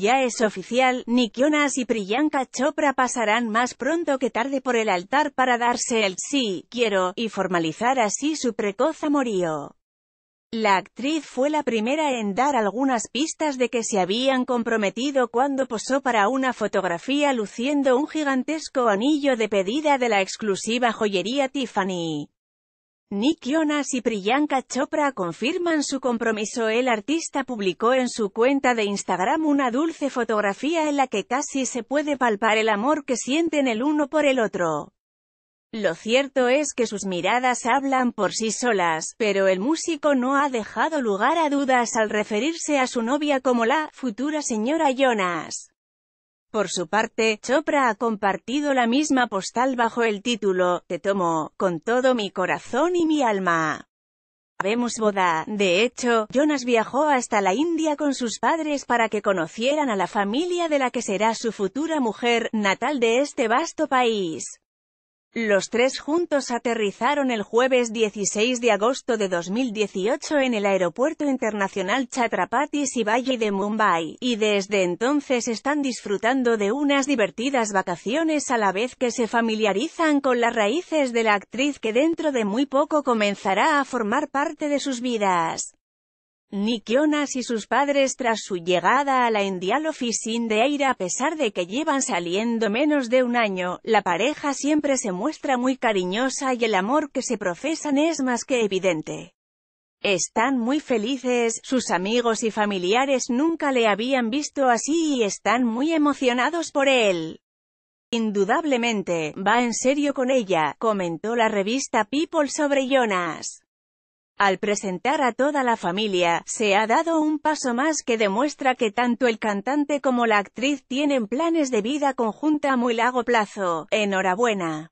Ya es oficial, Nick Jonas y Priyanka Chopra pasarán más pronto que tarde por el altar para darse el sí, quiero, y formalizar así su precoz amorío. La actriz fue la primera en dar algunas pistas de que se habían comprometido cuando posó para una fotografía luciendo un gigantesco anillo de pedida de la exclusiva joyería Tiffany. Nick Jonas y Priyanka Chopra confirman su compromiso. El artista publicó en su cuenta de Instagram una dulce fotografía en la que casi se puede palpar el amor que sienten el uno por el otro. Lo cierto es que sus miradas hablan por sí solas, pero el músico no ha dejado lugar a dudas al referirse a su novia como la «futura señora Jonas». Por su parte, Chopra ha compartido la misma postal bajo el título, Te tomo, con todo mi corazón y mi alma. Habemos boda. De hecho, Jonas viajó hasta la India con sus padres para que conocieran a la familia de la que será su futura mujer, natal de este vasto país. Los tres juntos aterrizaron el jueves 16 de agosto de 2018 en el Aeropuerto Internacional Chhatrapati Shivaji de Mumbai, y desde entonces están disfrutando de unas divertidas vacaciones a la vez que se familiarizan con las raíces de la actriz que dentro de muy poco comenzará a formar parte de sus vidas. Nick Jonas y sus padres tras su llegada a la Indial Office in the a pesar de que llevan saliendo menos de un año, la pareja siempre se muestra muy cariñosa y el amor que se profesan es más que evidente. Están muy felices, sus amigos y familiares nunca le habían visto así y están muy emocionados por él. Indudablemente, va en serio con ella, comentó la revista People sobre Jonas. Al presentar a toda la familia, se ha dado un paso más que demuestra que tanto el cantante como la actriz tienen planes de vida conjunta a muy largo plazo. Enhorabuena.